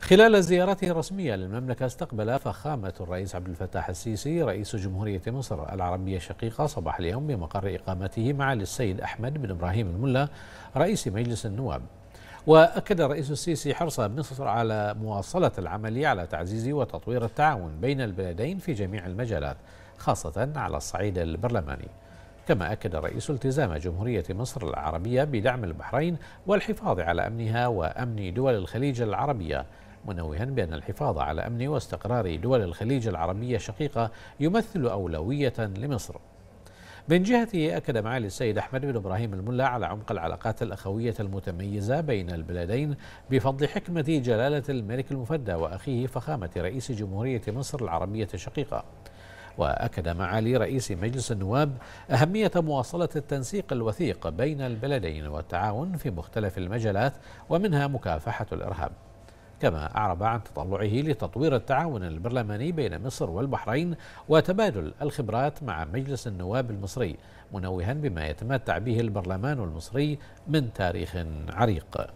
خلال زيارته الرسمية للمملكة استقبل فخامة الرئيس عبد الفتاح السيسي رئيس جمهورية مصر العربية الشقيقة صباح اليوم بمقر إقامته مع السيد أحمد بن إبراهيم الملا رئيس مجلس النواب وأكد الرئيس السيسي حرص مصر على مواصلة العمل على تعزيز وتطوير التعاون بين البلدين في جميع المجالات خاصة على الصعيد البرلماني كما أكد الرئيس التزام جمهورية مصر العربية بدعم البحرين والحفاظ على أمنها وأمن دول الخليج العربية منوها بأن الحفاظ على أمن واستقرار دول الخليج العربية الشقيقة يمثل أولوية لمصر من جهته أكد معالي السيد أحمد بن إبراهيم الملا على عمق العلاقات الأخوية المتميزة بين البلدين بفضل حكمة جلالة الملك المفدى وأخيه فخامة رئيس جمهورية مصر العربية الشقيقة وأكد معالي رئيس مجلس النواب أهمية مواصلة التنسيق الوثيق بين البلدين والتعاون في مختلف المجالات ومنها مكافحة الإرهاب كما أعرب عن تطلعه لتطوير التعاون البرلماني بين مصر والبحرين وتبادل الخبرات مع مجلس النواب المصري منوها بما يتمتع به البرلمان المصري من تاريخ عريق